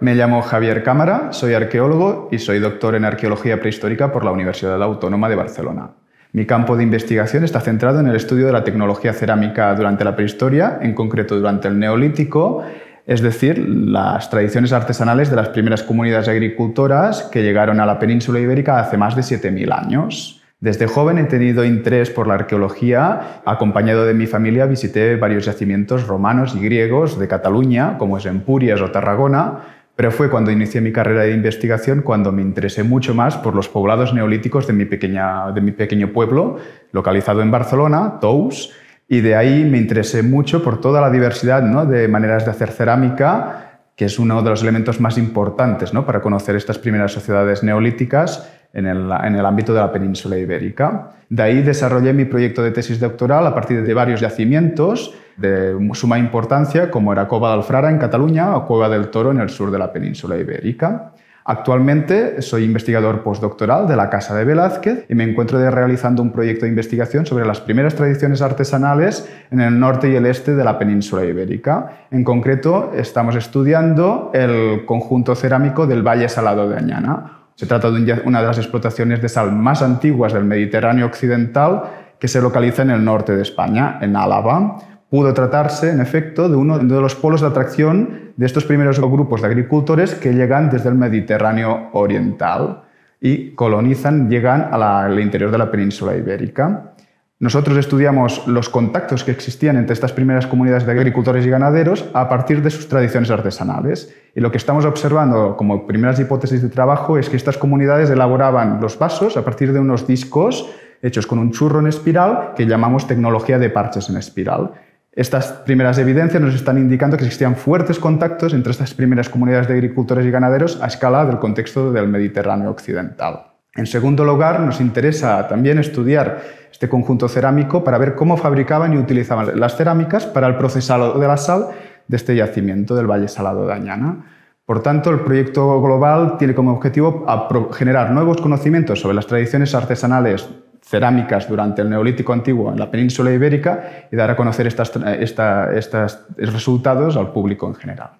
Me llamo Javier Cámara, soy arqueólogo y soy doctor en arqueología prehistórica por la Universidad Autónoma de Barcelona. Mi campo de investigación está centrado en el estudio de la tecnología cerámica durante la prehistoria, en concreto durante el neolítico, es decir, las tradiciones artesanales de las primeras comunidades agricultoras que llegaron a la península ibérica hace más de 7.000 años. Desde joven he tenido interés por la arqueología. Acompañado de mi familia visité varios yacimientos romanos y griegos de Cataluña, como es Empurias o Tarragona, pero fue cuando inicié mi carrera de investigación cuando me interesé mucho más por los poblados neolíticos de mi, pequeño pueblo, localizado en Barcelona, Tous, y de ahí me interesé mucho por toda la diversidad de maneras de hacer cerámica, que es uno de los elementos más importantes para conocer estas primeras sociedades neolíticas en el, ámbito de la península ibérica. De ahí desarrollé mi proyecto de tesis doctoral a partir de varios yacimientos de suma importancia, como era Cova del Frara en Cataluña o Cueva del Toro en el sur de la península ibérica. Actualmente soy investigador postdoctoral de la Casa de Velázquez y me encuentro realizando un proyecto de investigación sobre las primeras tradiciones artesanales en el norte y el este de la península ibérica. En concreto, estamos estudiando el conjunto cerámico del Valle Salado de Añana, se trata de una de las explotaciones de sal más antiguas del Mediterráneo occidental que se localiza en el norte de España, en Álava. Pudo tratarse, en efecto, de uno de los polos de atracción de estos primeros grupos de agricultores que llegan desde el Mediterráneo oriental y colonizan, llegan al interior de la península ibérica. Nosotros estudiamos los contactos que existían entre estas primeras comunidades de agricultores y ganaderos a partir de sus tradiciones artesanales. Y lo que estamos observando como primeras hipótesis de trabajo es que estas comunidades elaboraban los vasos a partir de unos discos hechos con un churro en espiral que llamamos tecnología de parches en espiral. Estas primeras evidencias nos están indicando que existían fuertes contactos entre estas primeras comunidades de agricultores y ganaderos a escala del contexto del Mediterráneo occidental. En segundo lugar, nos interesa también estudiar este conjunto cerámico para ver cómo fabricaban y utilizaban las cerámicas para el procesado de la sal de este yacimiento del Valle Salado de Añana. Por tanto, el proyecto global tiene como objetivo generar nuevos conocimientos sobre las tradiciones artesanales cerámicas durante el Neolítico antiguo en la península ibérica y dar a conocer estos resultados al público en general.